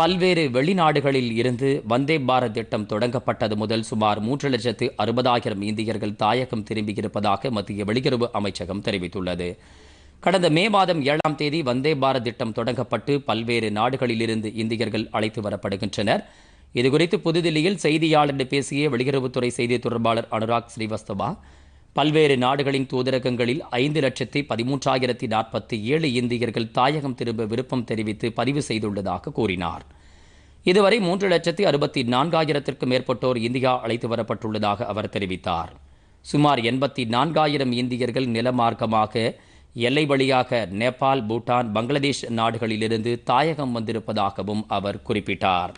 பல்வேறு வெளிநாடுகளில் இருந்து வந்தே பாரத் திட்டம் தொடங்கப்பட்டது முதல் சுமார் மூன்று லட்சத்து அறுபதாயிரம் இந்தியர்கள் தாயகம் திரும்பியிருப்பதாக மத்திய வெளியுறவு அமைச்சகம் தெரிவித்துள்ளது கடந்த மே மாதம் ஏழாம் தேதி வந்தே பாரத் திட்டம் தொடங்கப்பட்டு பல்வேறு நாடுகளிலிருந்து இந்தியர்கள் அழைத்து வரப்படுகின்றனர் இதுகுறித்து புதுதில்லியில் செய்தியாளரிடம் பேசிய வெளியுறவுத்துறை செய்தி தொடர்பாளர் அனுராக் ஸ்ரீவஸ்தவா பல்வேறு நாடுகளின் தூதரகங்களில் ஐந்து லட்சத்தி பதிமூன்றாயிரத்தி நாற்பத்தி ஏழு இந்தியர்கள் தாயகம் திரும்ப விருப்பம் தெரிவித்து பதிவு செய்துள்ளதாக கூறினார் இதுவரை மூன்று லட்சத்தி அறுபத்தி நான்காயிரத்திற்கும் மேற்பட்டோர் இந்தியா அழைத்து வரப்பட்டுள்ளதாக அவர் தெரிவித்தார் சுமார் எண்பத்தி நான்காயிரம் இந்தியர்கள் நிலமார்க்கமாக எல்லை வழியாக நேபாள் பூட்டான் பங்களாதேஷ் நாடுகளிலிருந்து தாயகம் வந்திருப்பதாகவும் அவர் குறிப்பிட்டார்